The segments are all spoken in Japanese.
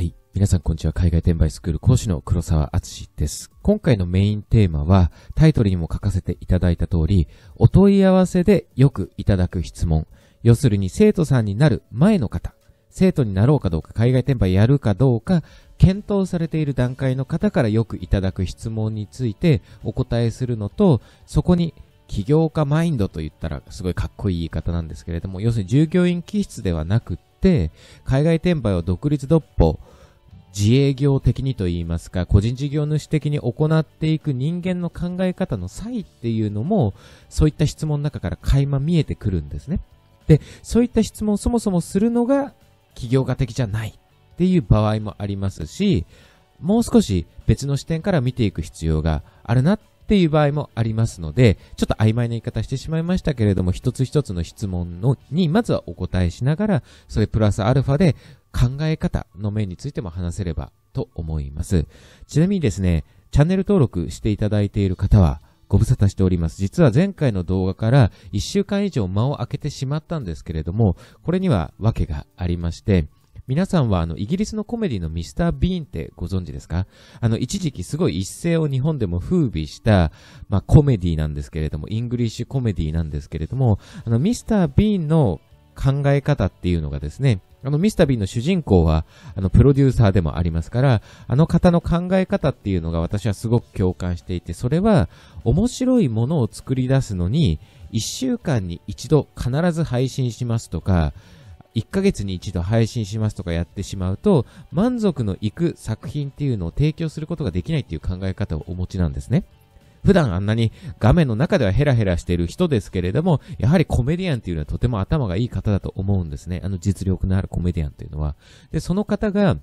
はい。皆さんこんにちは。海外転売スクール講師の黒沢敦です。今回のメインテーマは、タイトルにも書かせていただいた通り、お問い合わせでよくいただく質問。要するに生徒さんになる前の方、生徒になろうかどうか、海外転売やるかどうか、検討されている段階の方からよくいただく質問についてお答えするのと、そこに起業家マインドと言ったらすごいかっこいい言い方なんですけれども、要するに従業員気質ではなくて、、海外転売を独立独歩、自営業的にと言いますか、個人事業主的に行っていく人間の考え方の差異っていうのも、そういった質問の中から垣間見えてくるんですね。で、そういった質問をそもそもするのが、企業家的じゃないっていう場合もありますし、もう少し別の視点から見ていく必要があるなっっていう場合もありますので、ちょっと曖昧な言い方してしまいましたけれども、一つ一つの質問のに、まずはお答えしながら、それプラスアルファで考え方の面についても話せればと思います。ちなみにですね、チャンネル登録していただいている方は、ご無沙汰しております。実は前回の動画から1週間以上間を空けてしまったんですけれども、これには訳がありまして、皆さんはあの、イギリスのコメディのミスター・ビーンってご存知ですかあの、一時期すごい一世を日本でも風靡した、まあ、コメディなんですけれども、イングリッシュコメディなんですけれども、あの、ミスター・ビーンの考え方っていうのがですね、あの、ミスター・ビーンの主人公は、あの、プロデューサーでもありますから、あの方の考え方っていうのが私はすごく共感していて、それは、面白いものを作り出すのに、1週間に1度必ず配信しますとか、1ヶ月に一度配信しますとかやってしまうと、満足のいく作品っていうのを提供することができないっていう考え方をお持ちなんですね。普段あんなに画面の中ではヘラヘラしている人ですけれども、やはりコメディアンっていうのはとても頭がいい方だと思うんですね。あの実力のあるコメディアンっていうのは。で、その方が、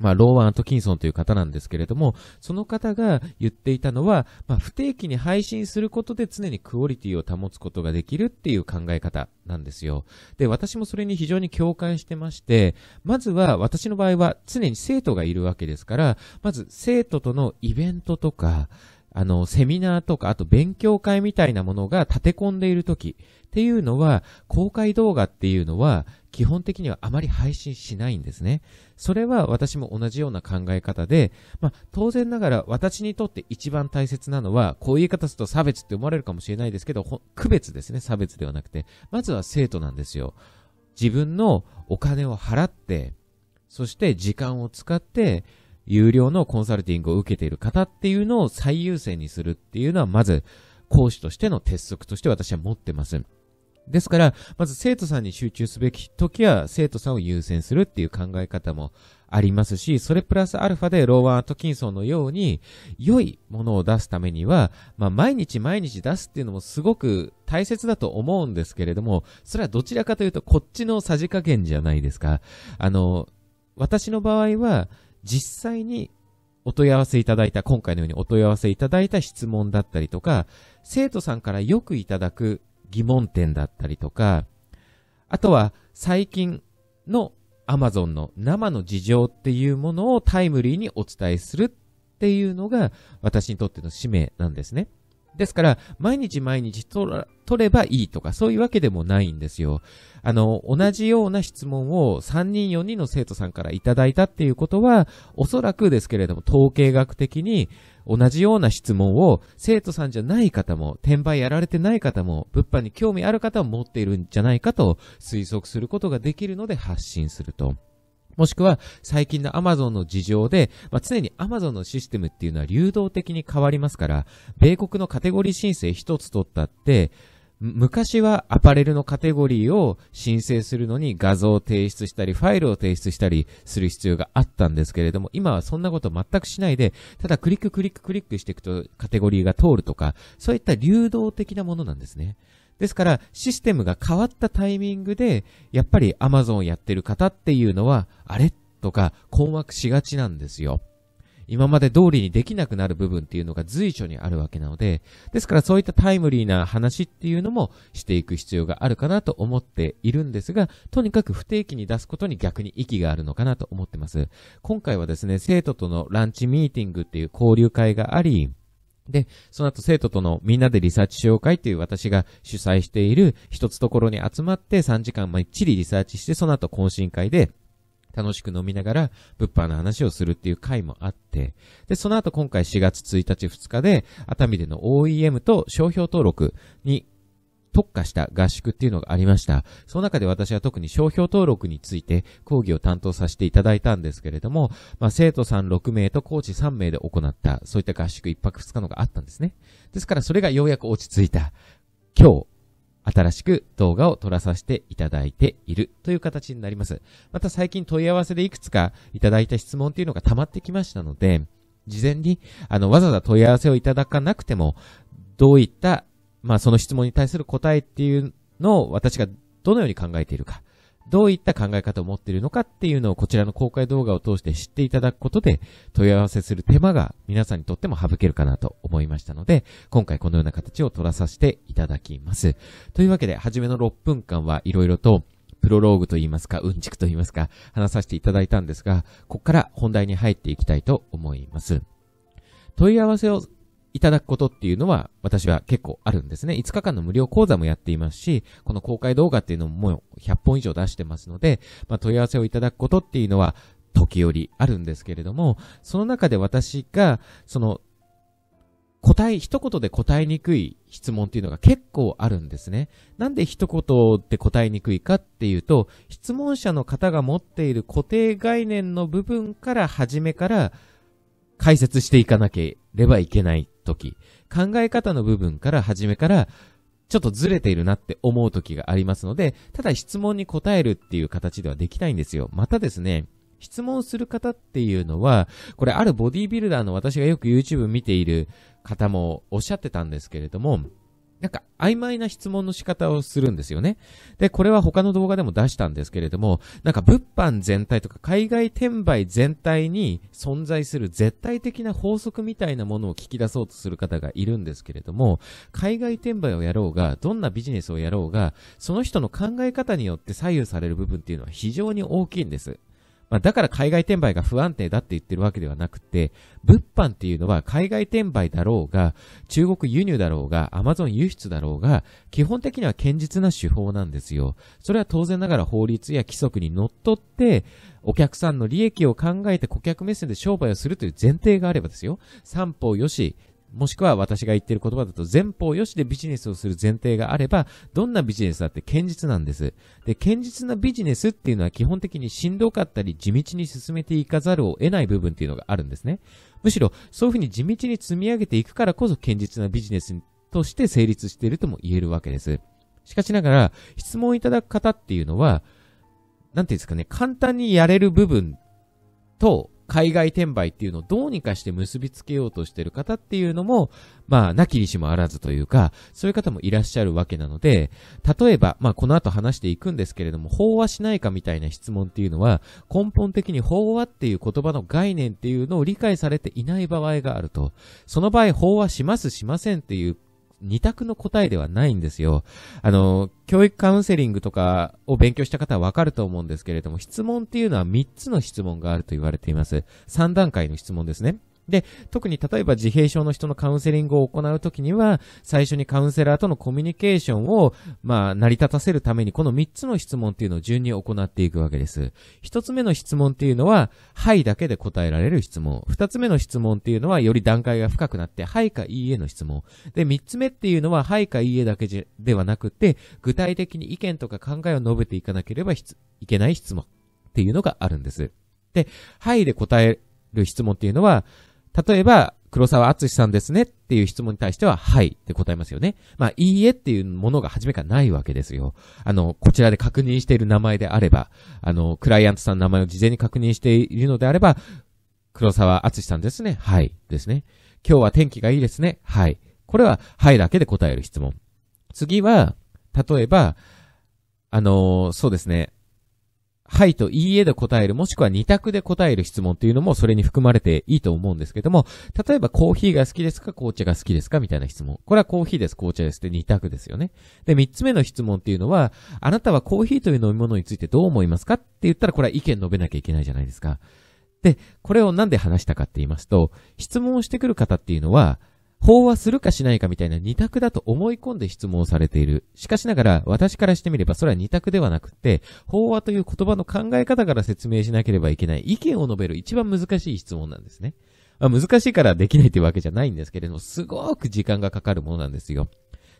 まあ、ローワン・アトキンソンという方なんですけれども、その方が言っていたのは、まあ、不定期に配信することで常にクオリティを保つことができるっていう考え方なんですよ。で、私もそれに非常に共感してまして、まずは私の場合は常に生徒がいるわけですから、まず生徒とのイベントとか、あの、セミナーとか、あと勉強会みたいなものが立て込んでいる時っていうのは、公開動画っていうのは、基本的にはあまり配信しないんですね。それは私も同じような考え方で、まあ、当然ながら私にとって一番大切なのは、こういう言い方すると差別って思われるかもしれないですけど、区別ですね、差別ではなくて。まずは生徒なんですよ。自分のお金を払って、そして時間を使って、有料のコンサルティングを受けている方っていうのを最優先にするっていうのは、まず、講師としての鉄則として私は持ってます。ですから、まず生徒さんに集中すべき時は、生徒さんを優先するっていう考え方もありますし、それプラスアルファでローワン・アトキンソンのように、良いものを出すためには、まあ、毎日毎日出すっていうのもすごく大切だと思うんですけれども、それはどちらかというと、こっちのさじ加減じゃないですか。あの、私の場合は、実際にお問い合わせいただいた、今回のようにお問い合わせいただいた質問だったりとか、生徒さんからよくいただく疑問点だったりとか、あとは最近の Amazon の生の事情っていうものをタイムリーにお伝えするっていうのが私にとっての使命なんですね。ですから、毎日毎日取ればいいとか、そういうわけでもないんですよ。あの、同じような質問を3人4人の生徒さんからいただいたっていうことは、おそらくですけれども、統計学的に同じような質問を生徒さんじゃない方も、転売やられてない方も、物販に興味ある方も持っているんじゃないかと推測することができるので発信すると。もしくは最近の Amazon の事情で、まあ、常に Amazon のシステムっていうのは流動的に変わりますから、米国のカテゴリー申請一つ取ったって、昔はアパレルのカテゴリーを申請するのに画像を提出したり、ファイルを提出したりする必要があったんですけれども、今はそんなこと全くしないで、ただクリッククリッククリックしていくとカテゴリーが通るとか、そういった流動的なものなんですね。ですから、システムが変わったタイミングで、やっぱり Amazon やってる方っていうのは、あれとか困惑しがちなんですよ。今まで通りにできなくなる部分っていうのが随所にあるわけなので、ですからそういったタイムリーな話っていうのもしていく必要があるかなと思っているんですが、とにかく不定期に出すことに逆に息があるのかなと思ってます。今回はですね、生徒とのランチミーティングっていう交流会があり、で、その後生徒とのみんなでリサーチしようっていう私が主催している一つところに集まって3時間まっちりリサーチして、その後懇親会で楽しく飲みながら物販の話をするっていう会もあって、で、その後今回4月1日2日で熱海での OEM と商標登録に特化した合宿っていうのがありました。その中で私は特に商標登録について講義を担当させていただいたんですけれども、まあ、生徒さん6名とコーチ3名で行った、そういった合宿1泊2日のがあったんですね。ですからそれがようやく落ち着いた。今日、新しく動画を撮らさせていただいているという形になります。また最近問い合わせでいくつかいただいた質問っていうのが溜まってきましたので、事前に、あの、わざわざ問い合わせをいただかなくても、どういったまあその質問に対する答えっていうのを私がどのように考えているか、どういった考え方を持っているのかっていうのをこちらの公開動画を通して知っていただくことで問い合わせする手間が皆さんにとっても省けるかなと思いましたので、今回このような形を取らさせていただきます。というわけで、初めの6分間はいろいろとプロローグと言いますか、うんちくと言いますか、話させていただいたんですが、ここから本題に入っていきたいと思います。問い合わせをいただくことっていうのは私は結構あるんですね。5日間の無料講座もやっていますし、この公開動画っていうのももう100本以上出してますので、まあ、問い合わせをいただくことっていうのは時折あるんですけれども、その中で私が、その、答え、一言で答えにくい質問っていうのが結構あるんですね。なんで一言で答えにくいかっていうと、質問者の方が持っている固定概念の部分から初めから解説していかなければいけない時、考え方の部分から初めからちょっとずれているなって思う時がありますので、ただ質問に答えるっていう形ではできないんですよ。またですね、質問する方っていうのは、これあるボディビルダーの私がよく YouTube 見ている方もおっしゃってたんですけれども、なんか曖昧な質問の仕方をするんですよね。で、これは他の動画でも出したんですけれども、なんか物販全体とか海外転売全体に存在する絶対的な法則みたいなものを聞き出そうとする方がいるんですけれども、海外転売をやろうが、どんなビジネスをやろうが、その人の考え方によって左右される部分っていうのは非常に大きいんです。まあ、だから海外転売が不安定だって言ってるわけではなくて、物販っていうのは海外転売だろうが、中国輸入だろうが、アマゾン輸出だろうが、基本的には堅実な手法なんですよ。それは当然ながら法律や規則に則っって、お客さんの利益を考えて顧客目線で商売をするという前提があればですよ。三方よし、もしくは私が言ってる言葉だと前方よしでビジネスをする前提があれば、どんなビジネスだって堅実なんです。で、堅実なビジネスっていうのは基本的にしんどかったり地道に進めていかざるを得ない部分っていうのがあるんですね。むしろ、そういうふうに地道に積み上げていくからこそ堅実なビジネスとして成立しているとも言えるわけです。しかしながら、質問いただく方っていうのは、なんていうんですかね、簡単にやれる部分と、海外転売っていうのをどうにかして結びつけようとしてる方っていうのも、まあ、なきにしもあらずというか、そういう方もいらっしゃるわけなので、例えば、まあ、この後話していくんですけれども、飽和しないかみたいな質問っていうのは、根本的に飽和っていう言葉の概念っていうのを理解されていない場合があると。その場合、飽和します、しませんっていう二択の答えではないんですよ。あの、教育カウンセリングとかを勉強した方はわかると思うんですけれども、質問っていうのは3つの質問があると言われています。3段階の質問ですね。で、特に例えば自閉症の人のカウンセリングを行うときには、最初にカウンセラーとのコミュニケーションを、まあ、成り立たせるために、この3つの質問っていうのを順に行っていくわけです。1つ目の質問っていうのは、はいだけで答えられる質問。2つ目の質問っていうのは、より段階が深くなって、はいかいいえの質問。で、3つ目っていうのは、はいかいいえだけではなくて、具体的に意見とか考えを述べていかなければいけない質問っていうのがあるんです。で、はいで答える質問っていうのは、例えば、黒沢厚さんですねっていう質問に対しては、はいって答えますよね。まあ、いいえっていうものが初めからないわけですよ。あの、こちらで確認している名前であれば、あの、クライアントさんの名前を事前に確認しているのであれば、黒沢厚さんですね。はい。ですね。今日は天気がいいですね。はい。これは、はいだけで答える質問。次は、例えば、あのそうですね。はいといいえで答える、もしくは2択で答える質問っていうのもそれに含まれていいと思うんですけども、例えばコーヒーが好きですか紅茶が好きですかみたいな質問。これはコーヒーです、紅茶ですって2択ですよね。で、3つ目の質問っていうのは、あなたはコーヒーという飲み物についてどう思いますかって言ったらこれは意見述べなきゃいけないじゃないですか。で、これをなんで話したかって言いますと、質問をしてくる方っていうのは、法和するかしないかみたいな二択だと思い込んで質問されている。しかしながら、私からしてみればそれは二択ではなくて、法話という言葉の考え方から説明しなければいけない、意見を述べる一番難しい質問なんですね。ま難しいからできないというわけじゃないんですけれども、すごく時間がかかるものなんですよ。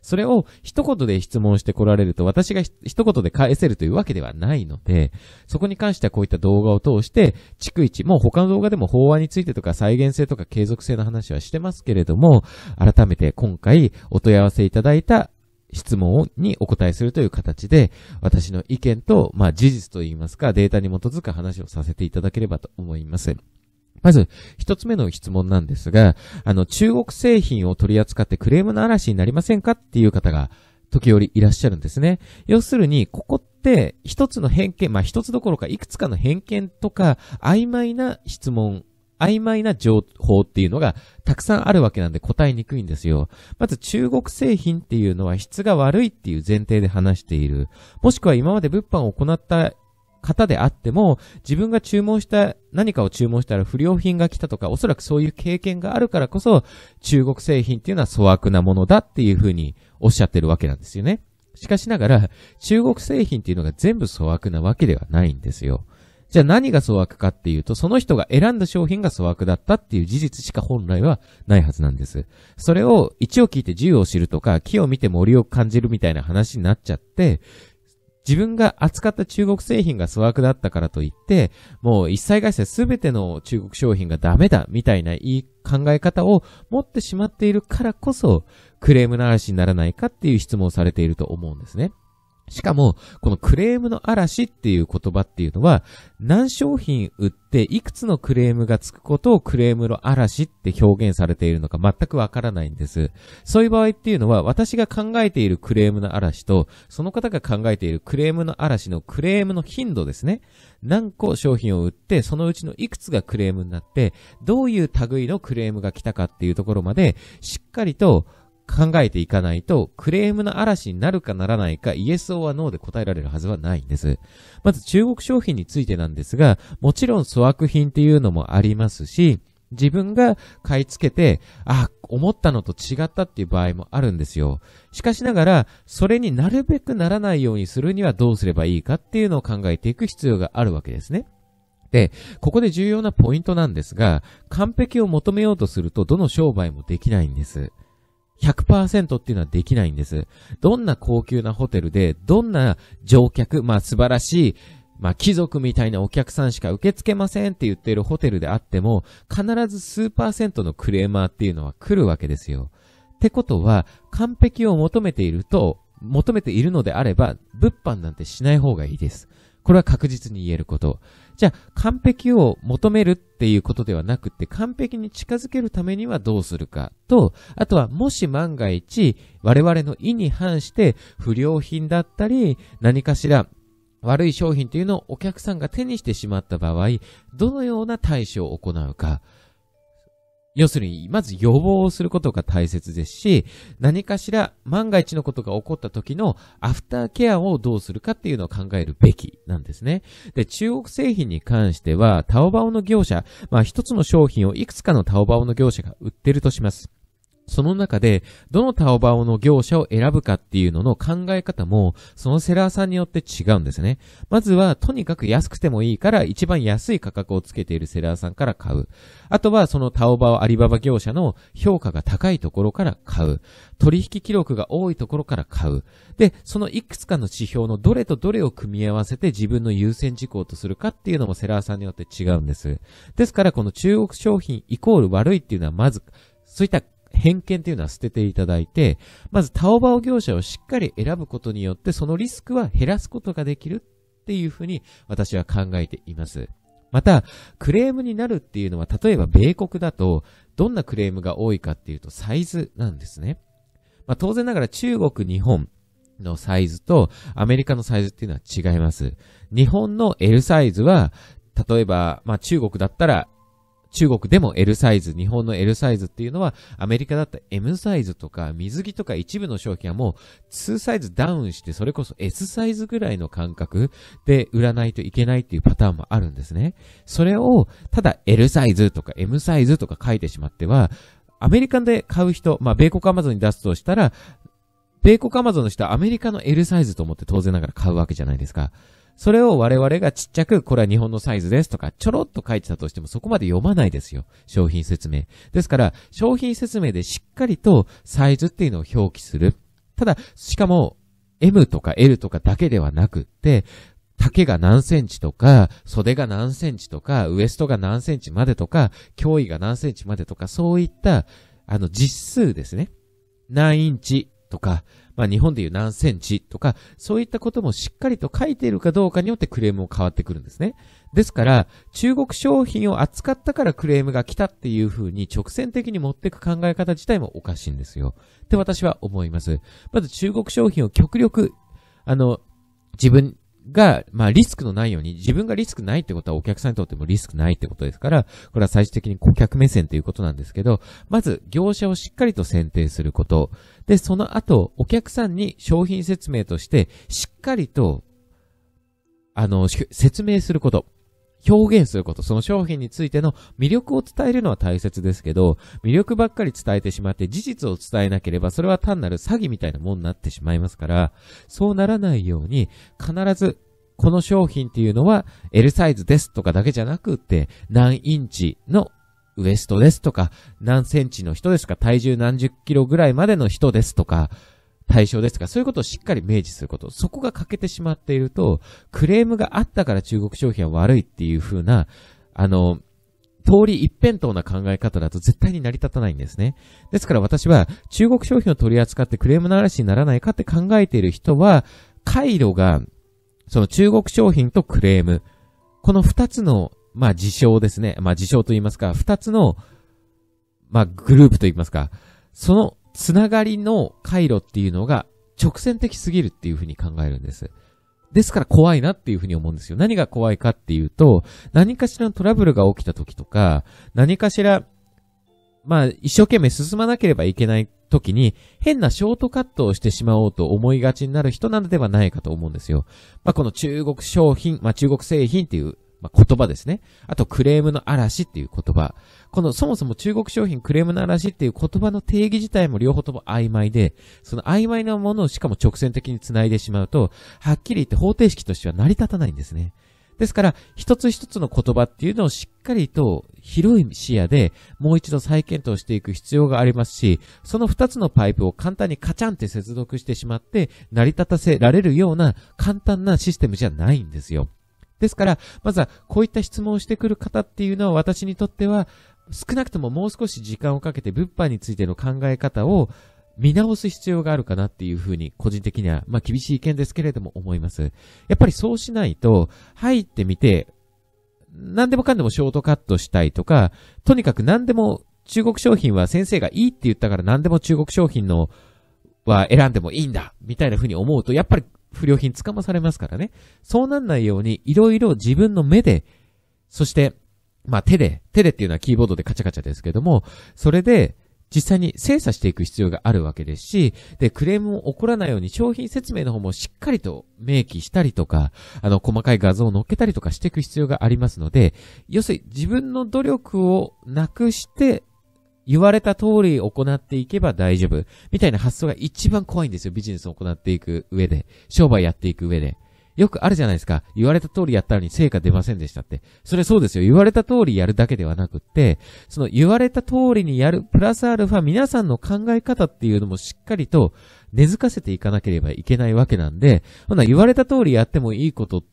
それを一言で質問してこられると私が一言で返せるというわけではないので、そこに関してはこういった動画を通して、逐一、もう他の動画でも法案についてとか再現性とか継続性の話はしてますけれども、改めて今回お問い合わせいただいた質問にお答えするという形で、私の意見と、まあ事実といいますか、データに基づく話をさせていただければと思います。まず、一つ目の質問なんですが、あの、中国製品を取り扱ってクレームの嵐になりませんかっていう方が、時折いらっしゃるんですね。要するに、ここって一つの偏見、まあ一つどころかいくつかの偏見とか、曖昧な質問、曖昧な情報っていうのがたくさんあるわけなんで答えにくいんですよ。まず中国製品っていうのは質が悪いっていう前提で話している。もしくは今まで物販を行った方であっても、自分が注文した、何かを注文したら不良品が来たとか、おそらくそういう経験があるからこそ、中国製品っていうのは粗悪なものだっていうふうにおっしゃってるわけなんですよね。しかしながら、中国製品っていうのが全部粗悪なわけではないんですよ。じゃあ何が粗悪かっていうと、その人が選んだ商品が粗悪だったっていう事実しか本来はないはずなんです。それを一を聞いて銃を知るとか、木を見て森を感じるみたいな話になっちゃって、自分が扱った中国製品が粗悪だったからといって、もう一切会社すべての中国商品がダメだみたいないい考え方を持ってしまっているからこそ、クレームの嵐にならないかっていう質問をされていると思うんですね。しかも、このクレームの嵐っていう言葉っていうのは、何商品売っていくつのクレームがつくことをクレームの嵐って表現されているのか全くわからないんです。そういう場合っていうのは、私が考えているクレームの嵐と、その方が考えているクレームの嵐のクレームの頻度ですね。何個商品を売って、そのうちのいくつがクレームになって、どういう類のクレームが来たかっていうところまで、しっかりと、考えていかないと、クレームの嵐になるかならないか、イエスオアノーで答えられるはずはないんです。まず中国商品についてなんですが、もちろん粗悪品っていうのもありますし、自分が買い付けて、あ、思ったのと違ったっていう場合もあるんですよ。しかしながら、それになるべくならないようにするにはどうすればいいかっていうのを考えていく必要があるわけですね。で、ここで重要なポイントなんですが、完璧を求めようとするとどの商売もできないんです。100%っていうのはできないんです。どんな高級なホテルで、どんな乗客、まあ素晴らしい、まあ貴族みたいなお客さんしか受け付けませんって言っているホテルであっても、必ず数パーセントのクレーマーっていうのは来るわけですよ。ってことは、完璧を求めていると、求めているのであれば、物販なんてしない方がいいです。これは確実に言えること。じゃあ、完璧を求めるっていうことではなくて、完璧に近づけるためにはどうするかと、あとは、もし万が一、我々の意に反して、不良品だったり、何かしら、悪い商品というのをお客さんが手にしてしまった場合、どのような対処を行うか。要するに、まず予防をすることが大切ですし、何かしら万が一のことが起こった時のアフターケアをどうするかっていうのを考えるべきなんですね。で、中国製品に関しては、タオバオの業者、まあ一つの商品をいくつかのタオバオの業者が売ってるとします。その中で、どのタオバオの業者を選ぶかっていうのの考え方も、そのセラーさんによって違うんですね。まずは、とにかく安くてもいいから、一番安い価格をつけているセラーさんから買う。あとは、そのタオバオアリババ業者の評価が高いところから買う。取引記録が多いところから買う。で、そのいくつかの指標のどれとどれを組み合わせて自分の優先事項とするかっていうのもセラーさんによって違うんです。ですから、この中国商品イコール悪いっていうのは、まず、そういった偏見というのは捨てていただいて、まずタオバオ業者をしっかり選ぶことによって、そのリスクは減らすことができるっていうふうに私は考えています。また、クレームになるっていうのは、例えば米国だと、どんなクレームが多いかっていうと、サイズなんですね。まあ、当然ながら中国、日本のサイズとアメリカのサイズっていうのは違います。日本の L サイズは、例えば、まあ、中国だったら中国でも L サイズ、日本の L サイズっていうのは、アメリカだった M サイズとか、水着とか一部の商品はもう、2サイズダウンして、それこそ S サイズぐらいの感覚で売らないといけないっていうパターンもあるんですね。それを、ただ L サイズとか M サイズとか書いてしまっては、アメリカで買う人、まあ、米国アマゾンに出すとしたら、米国アマゾンの人はアメリカの L サイズと思って当然ながら買うわけじゃないですか。それを我々がちっちゃく、これは日本のサイズですとか、ちょろっと書いてたとしてもそこまで読まないですよ。商品説明。ですから、商品説明でしっかりとサイズっていうのを表記する。ただ、しかも、M とか L とかだけではなくって、丈が何センチとか、袖が何センチとか、ウエストが何センチまでとか、脅威が何センチまでとか、そういった、あの、実数ですね。何インチとか、まあ、日本でいう何センチとか、そういったこともしっかりと書いているかどうかによってクレームも変わってくるんですね。ですから、中国商品を扱ったからクレームが来たっていう風に直線的に持っていく考え方自体もおかしいんですよ。って私は思います。まず中国商品を極力、あの、自分が、まあリスクのないように、自分がリスクないってことはお客さんにとってもリスクないってことですから、これは最終的に顧客目線ということなんですけど、まず業者をしっかりと選定すること。で、その後、お客さんに商品説明として、しっかりと、あの、説明すること。表現すること、その商品についての魅力を伝えるのは大切ですけど、魅力ばっかり伝えてしまって事実を伝えなければ、それは単なる詐欺みたいなもんになってしまいますから、そうならないように、必ず、この商品っていうのは L サイズですとかだけじゃなくって、何インチのウエストですとか、何センチの人ですか、体重何十キロぐらいまでの人ですとか、対象ですとか、そういうことをしっかり明示すること。そこが欠けてしまっていると、クレームがあったから中国商品は悪いっていう風な、あの、通り一辺倒な考え方だと絶対に成り立たないんですね。ですから私は中国商品を取り扱ってクレームの嵐にならないかって考えている人は、回路が、その中国商品とクレーム、この二つの、まあ事象ですね。まあ事象と言いますか、二つの、まあグループと言いますか、そのつながりの回路っていうのが直線的すぎるっていうふうに考えるんです。ですから怖いなっていうふうに思うんですよ。何が怖いかっていうと、何かしらのトラブルが起きた時とか、何かしら、まあ、一生懸命進まなければいけない時に、変なショートカットをしてしまおうと思いがちになる人なのではないかと思うんですよ。まあ、この中国商品、まあ、中国製品っていうまあ、言葉ですね。あと、クレームの嵐っていう言葉。この、そもそも中国商品クレームの嵐っていう言葉の定義自体も両方とも曖昧で、その曖昧なものをしかも直線的に繋いでしまうと、はっきり言って方程式としては成り立たないんですね。ですから、一つ一つの言葉っていうのをしっかりと広い視野でもう一度再検討していく必要がありますし、その二つのパイプを簡単にカチャンって接続してしまって成り立たせられるような簡単なシステムじゃないんですよ。ですから、まずはこういった質問をしてくる方っていうのは私にとっては、少なくとももう少し時間をかけて物販についての考え方を見直す必要があるかなっていうふうに、個人的には、まあ厳しい意見ですけれども思います。やっぱりそうしないと、入ってみて、何でもかんでもショートカットしたいとか、とにかく何でも中国商品は先生がいいって言ったから何でも中国商品のは選んでもいいんだみたいな風に思うと、やっぱり不良品捕まされますからね。そうなんないように、いろいろ自分の目で、そして、まあ手で、手でっていうのはキーボードでカチャカチャですけども、それで、実際に精査していく必要があるわけですし、で、クレームも起こらないように商品説明の方もしっかりと明記したりとか、あの、細かい画像を載っけたりとかしていく必要がありますので、要するに自分の努力をなくして言われた通り行っていけば大丈夫。みたいな発想が一番怖いんですよ。ビジネスを行っていく上で。商売やっていく上で。よくあるじゃないですか。言われた通りやったのに成果出ませんでしたって。それそうですよ。言われた通りやるだけではなくって、その言われた通りにやる、プラスアルファ皆さんの考え方っていうのもしっかりと根付かせていかなければいけないわけなんで、ほな言われた通りやってもいいことって、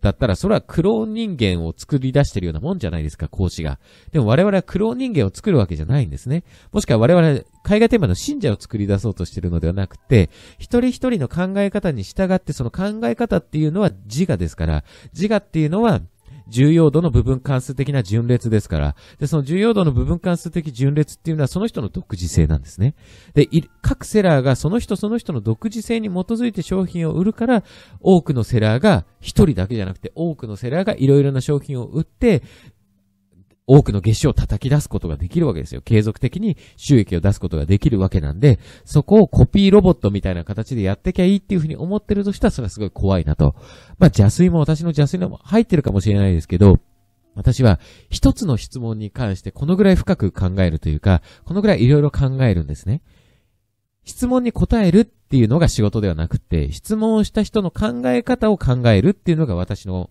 だったら、それはクローン人間を作り出してるようなもんじゃないですか、講師が。でも我々はクローン人間を作るわけじゃないんですね。もしくは我々、絵画テーマの信者を作り出そうとしてるのではなくて、一人一人の考え方に従って、その考え方っていうのは自我ですから、自我っていうのは重要度の部分関数的な順列ですから、で、その重要度の部分関数的順列っていうのはその人の独自性なんですね。で、各セラーがその人その人の独自性に基づいて商品を売るから、多くのセラーが一人だけじゃなくて多くのセラーがいろいろな商品を売って、多くの月収を叩き出すことができるわけですよ。継続的に収益を出すことができるわけなんで、そこをコピーロボットみたいな形でやってきゃいいっていうふうに思ってるとしたら、それはすごい怖いなと。まあ、邪推も私の邪推のも入ってるかもしれないですけど、私は一つの質問に関してこのぐらい深く考えるというか、このぐらいいろいろ考えるんですね。質問に答えるっていうのが仕事ではなくて、質問をした人の考え方を考えるっていうのが私の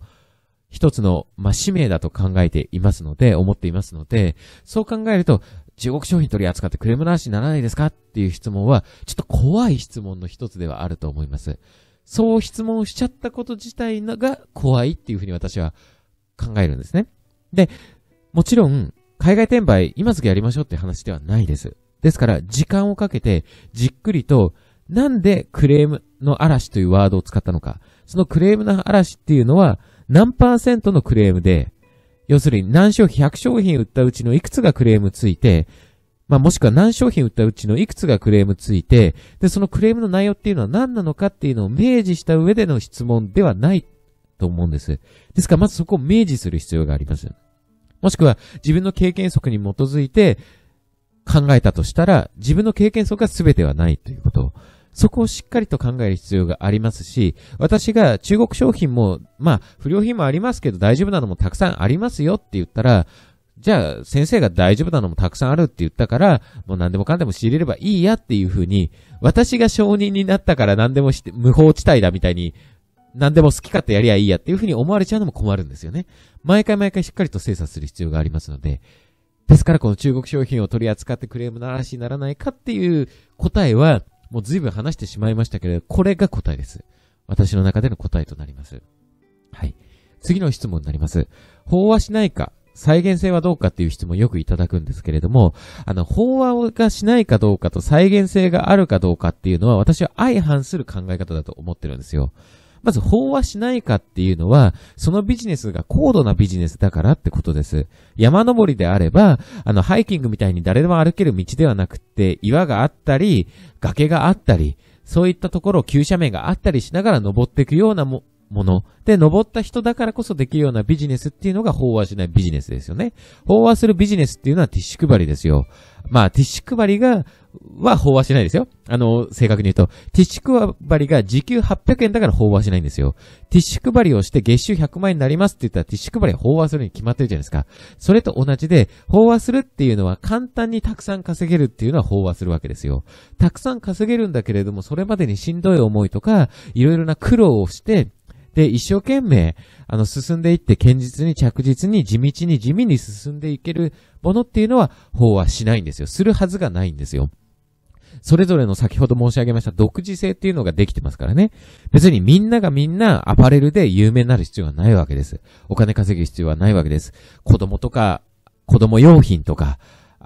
一つの、まあ、使命だと考えていますので、思っていますので、そう考えると、中国商品取り扱ってクレームの話にならないですかっていう質問は、ちょっと怖い質問の一つではあると思います。そう質問しちゃったこと自体が怖いっていうふうに私は考えるんですね。で、もちろん、海外転売、今すぐやりましょうって話ではないです。ですから、時間をかけて、じっくりと、なんでクレームの嵐というワードを使ったのか、そのクレームの嵐っていうのは、何パーセントのクレームで、要するに何商品、100商品売ったうちのいくつがクレームついて、まあ、もしくは何商品売ったうちのいくつがクレームついて、で、そのクレームの内容っていうのは何なのかっていうのを明示した上での質問ではないと思うんです。ですから、まずそこを明示する必要があります。もしくは、自分の経験則に基づいて考えたとしたら、自分の経験則が全てはないということ。そこをしっかりと考える必要がありますし、私が中国商品も、まあ、不良品もありますけど大丈夫なのもたくさんありますよって言ったら、じゃあ、先生が大丈夫なのもたくさんあるって言ったから、もう何でもかんでも仕入れればいいやっていうふうに、私が承認になったから何でもして、無法地帯だみたいに、何でも好き勝手やりゃいいやっていうふうに思われちゃうのも困るんですよね。毎回毎回しっかりと精査する必要がありますので、ですからこの中国商品を取り扱ってクレームの嵐にならないかっていう答えは、もう随分話してしまいましたけれど、これが答えです。私の中での答えとなります。はい。次の質問になります。飽和しないか、再現性はどうかっていう質問をよくいただくんですけれども、あの、飽和がしないかどうかと再現性があるかどうかっていうのは私は相反する考え方だと思ってるんですよ。まず飽和しないかっていうのは、そのビジネスが高度なビジネスだからってことです。山登りであれば、あの、ハイキングみたいに誰でも歩ける道ではなくって、岩があったり、崖があったり、そういったところを急斜面があったりしながら登っていくようなも、もの。で、登った人だからこそできるようなビジネスっていうのが飽和しないビジネスですよね。飽和するビジネスっていうのはティッシュ配りですよ。まあ、ティッシュ配りが、は飽和しないですよ。あの、正確に言うと、ティッシュ配りが時給800円だから飽和しないんですよ。ティッシュ配りをして月収100万円になりますって言ったらティッシュ配りは飽和するに決まってるじゃないですか。それと同じで、飽和するっていうのは簡単にたくさん稼げるっていうのは飽和するわけですよ。たくさん稼げるんだけれども、それまでにしんどい思いとか、いろいろな苦労をして、で、一生懸命、あの、進んでいって、堅実に着実に地道に地味に進んでいけるものっていうのは、法はしないんですよ。するはずがないんですよ。それぞれの先ほど申し上げました独自性っていうのができてますからね。別にみんながみんなアパレルで有名になる必要はないわけです。お金稼ぐ必要はないわけです。子供とか、子供用品とか、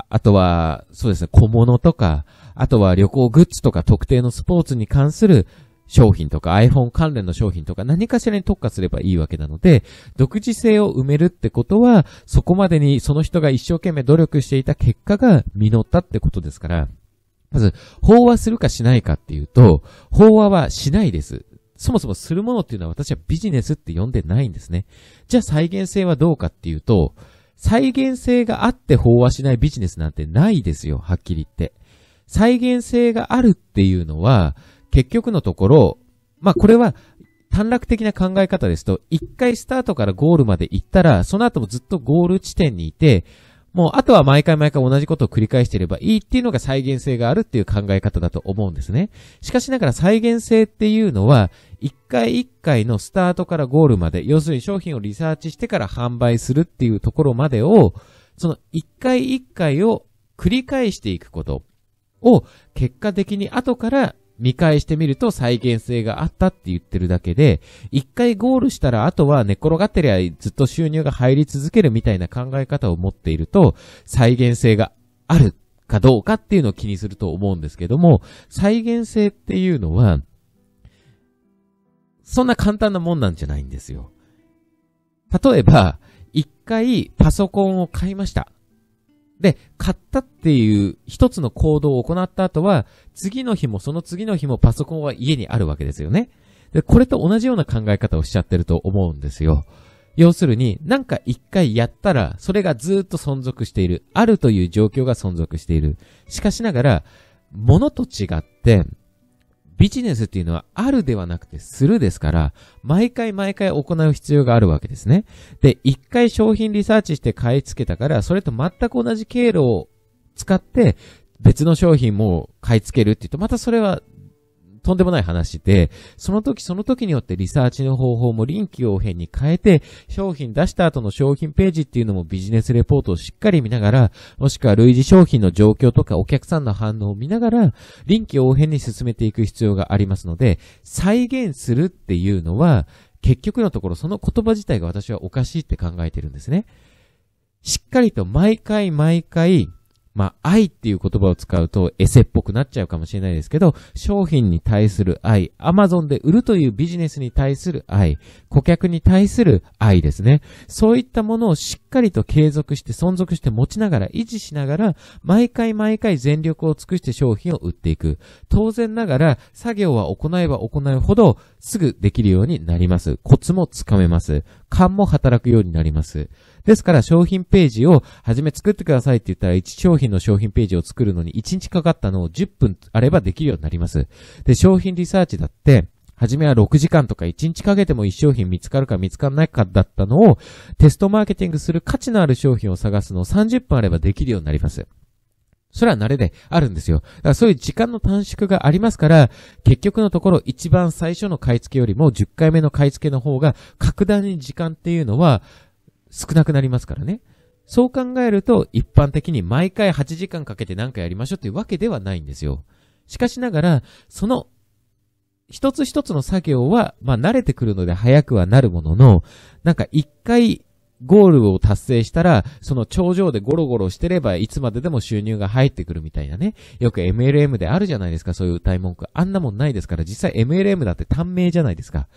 あとは、そうですね、小物とか、あとは旅行グッズとか特定のスポーツに関する商品とか iPhone 関連の商品とか何かしらに特化すればいいわけなので、独自性を埋めるってことは、そこまでにその人が一生懸命努力していた結果が実ったってことですから、まず、飽和するかしないかっていうと、飽和はしないです。そもそもするものっていうのは私はビジネスって呼んでないんですね。じゃあ再現性はどうかっていうと、再現性があって飽和しないビジネスなんてないですよ、はっきり言って。再現性があるっていうのは、結局のところ、まあ、これは、短絡的な考え方ですと、一回スタートからゴールまで行ったら、その後もずっとゴール地点にいて、もうあとは毎回毎回同じことを繰り返していればいいっていうのが再現性があるっていう考え方だと思うんですね。しかしながら再現性っていうのは、一回一回のスタートからゴールまで、要するに商品をリサーチしてから販売するっていうところまでを、その一回一回を繰り返していくことを、結果的に後から見返してみると再現性があったって言ってるだけで、一回ゴールしたらあとは寝転がってりゃずっと収入が入り続けるみたいな考え方を持っていると、再現性があるかどうかっていうのを気にすると思うんですけども、再現性っていうのは、そんな簡単なもんなんじゃないんですよ。例えば、一回パソコンを買いました。で、買ったっていう一つの行動を行った後は、次の日もその次の日もパソコンは家にあるわけですよね。で、これと同じような考え方をしちゃってると思うんですよ。要するに、なんか一回やったら、それがずっと存続している。あるという状況が存続している。しかしながら、ものと違って、ビジネスっていうのはあるではなくてするですから、毎回毎回行う必要があるわけですね。で、一回商品リサーチして買い付けたから、それと全く同じ経路を使って、別の商品も買い付けるって言うと、またそれはとんでもない話で、その時その時によってリサーチの方法も臨機応変に変えて、商品出した後の商品ページっていうのもビジネスレポートをしっかり見ながら、もしくは類似商品の状況とかお客さんの反応を見ながら、臨機応変に進めていく必要がありますので、再現するっていうのは、結局のところその言葉自体が私はおかしいって考えてるんですね。しっかりと毎回毎回、まあ、愛っていう言葉を使うとエセっぽくなっちゃうかもしれないですけど、商品に対する愛、アマゾンで売るというビジネスに対する愛、顧客に対する愛ですね。そういったものをしっかりと継続して存続して持ちながら、維持しながら、毎回毎回全力を尽くして商品を売っていく。当然ながら、作業は行えば行うほど、すぐできるようになります。コツもつかめます。勘も働くようになります。ですから商品ページをはじめ作ってくださいって言ったら1商品の商品ページを作るのに1日かかったのを10分あればできるようになります。で、商品リサーチだって、はじめは6時間とか1日かけても1商品見つかるか見つかんないかだったのをテストマーケティングする価値のある商品を探すのを30分あればできるようになります。それは慣れであるんですよ。だからそういう時間の短縮がありますから、結局のところ一番最初の買い付けよりも10回目の買い付けの方が格段に時間っていうのは少なくなりますからね。そう考えると、一般的に毎回8時間かけて何かやりましょうというわけではないんですよ。しかしながら、その、一つ一つの作業は、まあ慣れてくるので早くはなるものの、なんか一回ゴールを達成したら、その頂上でゴロゴロしてれば、いつまででも収入が入ってくるみたいなね。よく MLM であるじゃないですか、そういう歌い文句。あんなもんないですから、実際 MLM だって短命じゃないですか。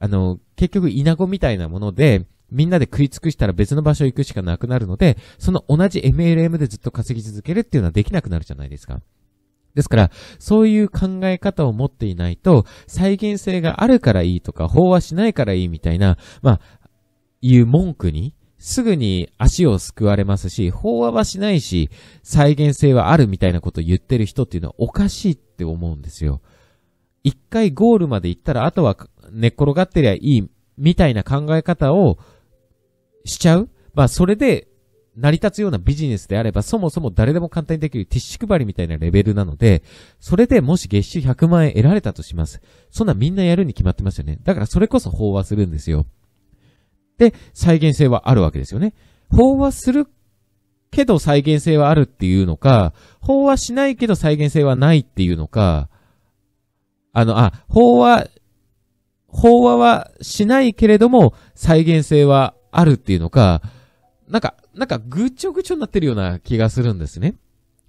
あの、結局、稲子みたいなもので、みんなで食い尽くしたら別の場所行くしかなくなるので、その同じ MLM でずっと稼ぎ続けるっていうのはできなくなるじゃないですか。ですから、そういう考え方を持っていないと、再現性があるからいいとか、飽和しないからいいみたいな、まあ、いう文句に、すぐに足を救われますし、飽和はしないし、再現性はあるみたいなことを言ってる人っていうのはおかしいって思うんですよ。一回ゴールまで行ったら、あとは寝っ転がってりゃいいみたいな考え方をしちゃうまあ、それで、成り立つようなビジネスであれば、そもそも誰でも簡単にできるティッシュ配りみたいなレベルなので、それでもし月収100万円得られたとします。そんなみんなやるに決まってますよね。だからそれこそ飽和するんですよ。で、再現性はあるわけですよね。飽和するけど再現性はあるっていうのか、飽和しないけど再現性はないっていうのか、あの、あ、飽和、飽和はしないけれども再現性はあるっていうのか、なんか、なんかぐちょぐちょになってるような気がするんですね。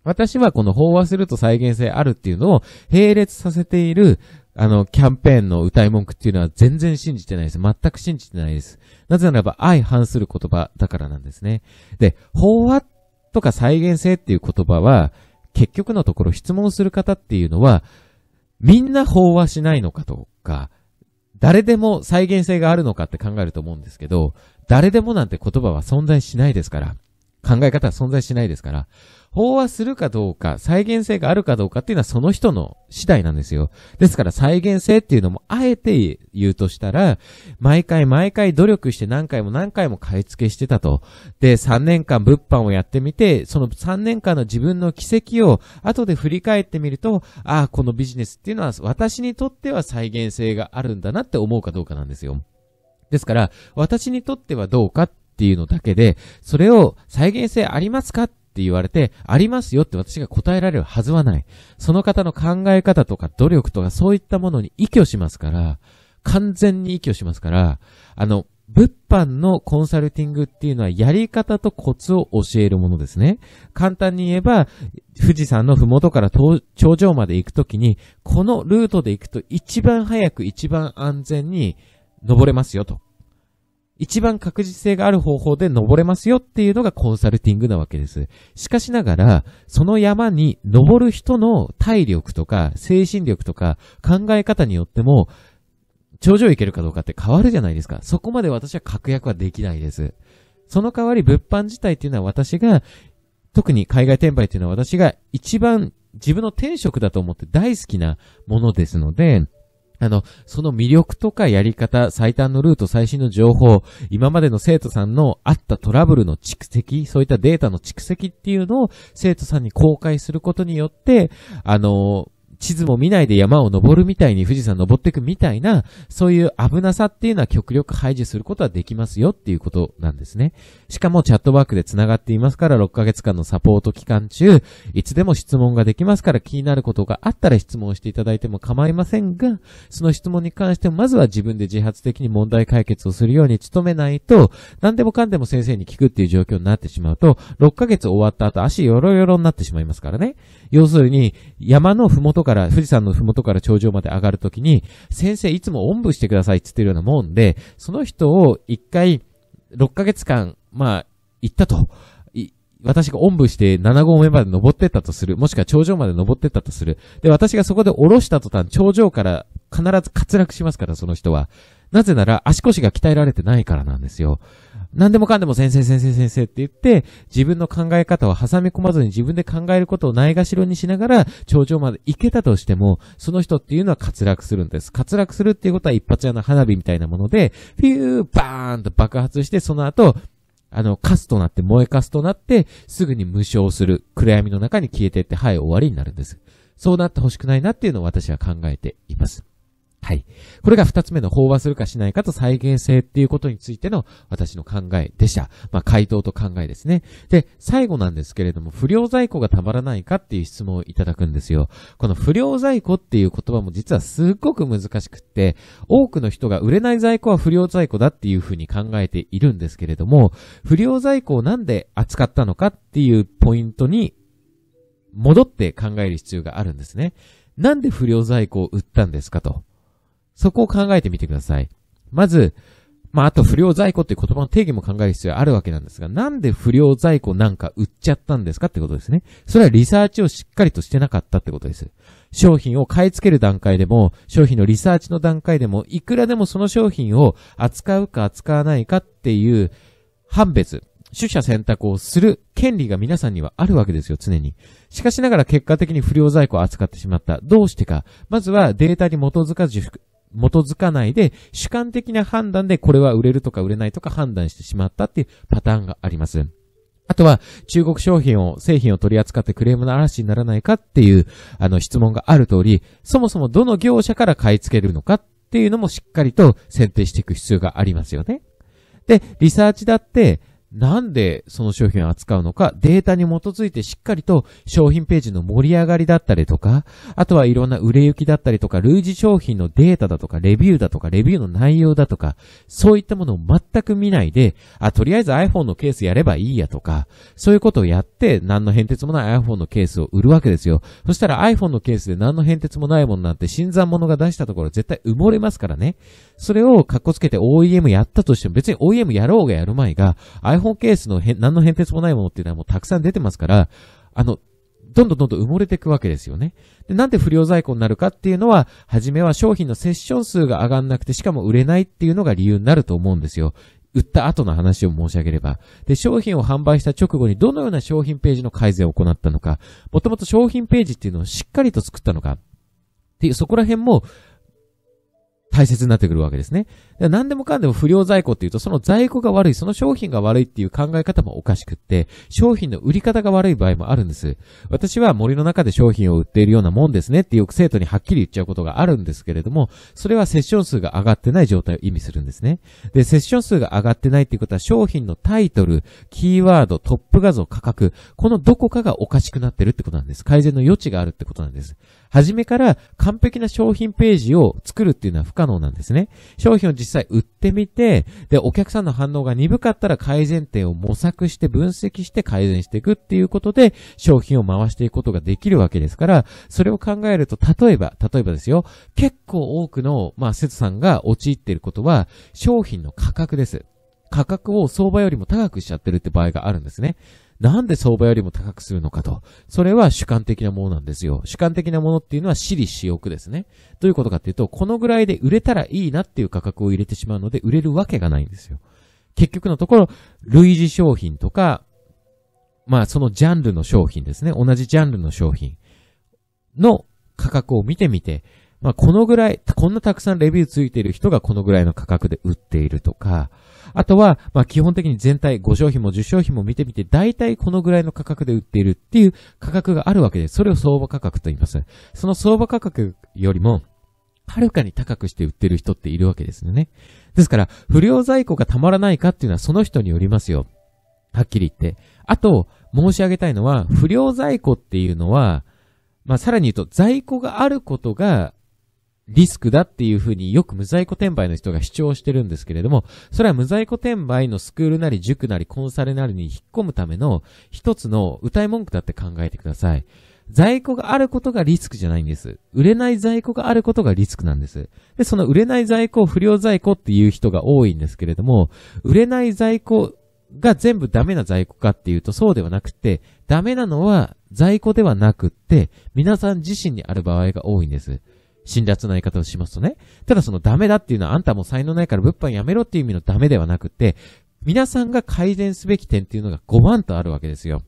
私はこの飽和すると再現性あるっていうのを並列させている、あの、キャンペーンの歌い文句っていうのは全然信じてないです。全く信じてないです。なぜならば相反する言葉だからなんですね。で、飽和とか再現性っていう言葉は、結局のところ質問する方っていうのは、みんな飽和しないのかとか、誰でも再現性があるのかって考えると思うんですけど、誰でもなんて言葉は存在しないですから、考え方は存在しないですから、飽和するかどうか、再現性があるかどうかっていうのはその人の次第なんですよ。ですから再現性っていうのもあえて言うとしたら、毎回毎回努力して何回も何回も買い付けしてたと。で、3年間物販をやってみて、その3年間の自分の軌跡を後で振り返ってみると、ああ、このビジネスっていうのは私にとっては再現性があるんだなって思うかどうかなんですよ。ですから、私にとってはどうかっていうのだけで、それを再現性ありますかって言われて、ありますよって私が答えられるはずはない。その方の考え方とか努力とかそういったものに依拠しますから、完全に依拠しますから、あの、物販のコンサルティングっていうのはやり方とコツを教えるものですね。簡単に言えば、富士山の麓から頂上まで行くときに、このルートで行くと一番早く一番安全に登れますよと。一番確実性がある方法で登れますよっていうのがコンサルティングなわけです。しかしながら、その山に登る人の体力とか精神力とか考え方によっても、頂上行けるかどうかって変わるじゃないですか。そこまで私は確約はできないです。その代わり物販自体っていうのは私が、特に海外転売っていうのは私が一番自分の天職だと思って大好きなものですので、あの、その魅力とかやり方、最短のルート、最新の情報、今までの生徒さんのあったトラブルの蓄積、そういったデータの蓄積っていうのを生徒さんに公開することによって、あの、地図も見ないで山を登るみたいに富士山登っていくみたいな、そういう危なさっていうのは極力排除することはできますよっていうことなんですね。しかもチャットワークで繋がっていますから6ヶ月間のサポート期間中、いつでも質問ができますから気になることがあったら質問していただいても構いませんが、その質問に関してもまずは自分で自発的に問題解決をするように努めないと、何でもかんでも先生に聞くっていう状況になってしまうと、6ヶ月終わった後足よろよろになってしまいますからね。要するに、山のふもとから、富士山の麓から頂上まで上がるときに、先生いつもおんぶしてくださいって言ってるようなもんで、その人を一回、6ヶ月間、まあ、行ったと。私がおんぶして7合目まで登ってったとする。もしくは頂上まで登ってったとする。で、私がそこで下ろした途端、頂上から必ず滑落しますから、その人は。なぜなら足腰が鍛えられてないからなんですよ。何でもかんでも先生先生先生って言って、自分の考え方を挟み込まずに自分で考えることをないがしろにしながら、頂上まで行けたとしても、その人っていうのは滑落するんです。滑落するっていうことは一発屋の花火みたいなもので、フィューバーンと爆発して、その後、あの、カスとなって、燃えカスとなって、すぐに無償する。暗闇の中に消えてって、はい、終わりになるんです。そうなってほしくないなっていうのを私は考えています。はい。これが二つ目の飽和するかしないかと再現性っていうことについての私の考えでした。まあ、回答と考えですね。で、最後なんですけれども、不良在庫がたまらないかっていう質問をいただくんですよ。この不良在庫っていう言葉も実はすっごく難しくって、多くの人が売れない在庫は不良在庫だっていうふうに考えているんですけれども、不良在庫をなんで扱ったのかっていうポイントに戻って考える必要があるんですね。なんで不良在庫を売ったんですかと。そこを考えてみてください。まず、まあ、あと不良在庫っていう言葉の定義も考える必要あるわけなんですが、なんで不良在庫なんか売っちゃったんですかってことですね。それはリサーチをしっかりとしてなかったってことです。商品を買い付ける段階でも、商品のリサーチの段階でも、いくらでもその商品を扱うか扱わないかっていう判別、取捨選択をする権利が皆さんにはあるわけですよ、常に。しかしながら結果的に不良在庫を扱ってしまった。どうしてか。まずはデータに基づかず基づかないで、主観的な判断でこれは売れるとか売れないとか判断してしまったっていうパターンがあります。あとは、中国商品を、製品を取り扱ってクレームの嵐にならないかっていう、あの、質問がある通り、そもそもどの業者から買い付けるのかっていうのもしっかりと選定していく必要がありますよね。で、リサーチだって、なんでその商品を扱うのか、データに基づいてしっかりと商品ページの盛り上がりだったりとか、あとはいろんな売れ行きだったりとか、類似商品のデータだとか、レビューだとか、レビューの内容だとか、そういったものを全く見ないで、あ、とりあえず iPhone のケースやればいいやとか、そういうことをやって、何の変哲もない iPhone のケースを売るわけですよ。そしたら iPhone のケースで何の変哲もないものなんて、新参者が出したところ絶対埋もれますからね。それをっこつけて OEM やったとしても、別に OEM やろうがやる前が、iPhone ケースの何の変哲もないものっていうのはもうたくさん出てますから、あの、どんどんどんどん埋もれていくわけですよね。で、なんで不良在庫になるかっていうのは、はじめは商品のセッション数が上がんなくて、しかも売れないっていうのが理由になると思うんですよ。売った後の話を申し上げれば。で、商品を販売した直後にどのような商品ページの改善を行ったのか、もともと商品ページっていうのをしっかりと作ったのか、っていう、そこら辺も、大切になってくるわけですね。何でもかんでも不良在庫っていうと、その在庫が悪い、その商品が悪いっていう考え方もおかしくって、商品の売り方が悪い場合もあるんです。私は森の中で商品を売っているようなもんですねってよく生徒にはっきり言っちゃうことがあるんですけれども、それはセッション数が上がってない状態を意味するんですね。で、セッション数が上がってないっていうことは、商品のタイトル、キーワード、トップ画像、価格、このどこかがおかしくなってるってことなんです。改善の余地があるってことなんです。初めから完璧な商品ページを作るっていうのは不可能なんですね。商品を実際売ってみて、で、お客さんの反応が鈍かったら改善点を模索して分析して改善していくっていうことで、商品を回していくことができるわけですから、それを考えると、例えば、例えばですよ、結構多くの、まあ、セツさんが陥っていることは、商品の価格です。価格を相場よりも高くしちゃってるって場合があるんですね。なんで相場よりも高くするのかと。それは主観的なものなんですよ。主観的なものっていうのは私利私欲ですね。どういうことかっていうと、このぐらいで売れたらいいなっていう価格を入れてしまうので、売れるわけがないんですよ。結局のところ、類似商品とか、まあそのジャンルの商品ですね。同じジャンルの商品の価格を見てみて、まあこのぐらい、こんなたくさんレビューついてる人がこのぐらいの価格で売っているとか、あとは、まあ、基本的に全体5商品も10商品も見てみて、大体このぐらいの価格で売っているっていう価格があるわけで、それを相場価格と言います。その相場価格よりも、はるかに高くして売ってる人っているわけですよね。ですから、不良在庫がたまらないかっていうのはその人によりますよ。はっきり言って。あと、申し上げたいのは、不良在庫っていうのは、まあ、さらに言うと、在庫があることが、リスクだっていうふうによく無在庫転売の人が主張してるんですけれども、それは無在庫転売のスクールなり塾なりコンサルなりに引っ込むための一つの歌い文句だって考えてください。在庫があることがリスクじゃないんです。売れない在庫があることがリスクなんです。で、その売れない在庫、不良在庫っていう人が多いんですけれども、売れない在庫が全部ダメな在庫かっていうとそうではなくて、ダメなのは在庫ではなくって、皆さん自身にある場合が多いんです。辛辣な言い方をしますとね。ただそのダメだっていうのはあんたも才能ないから物販やめろっていう意味のダメではなくて、皆さんが改善すべき点っていうのが5万とあるわけですよ。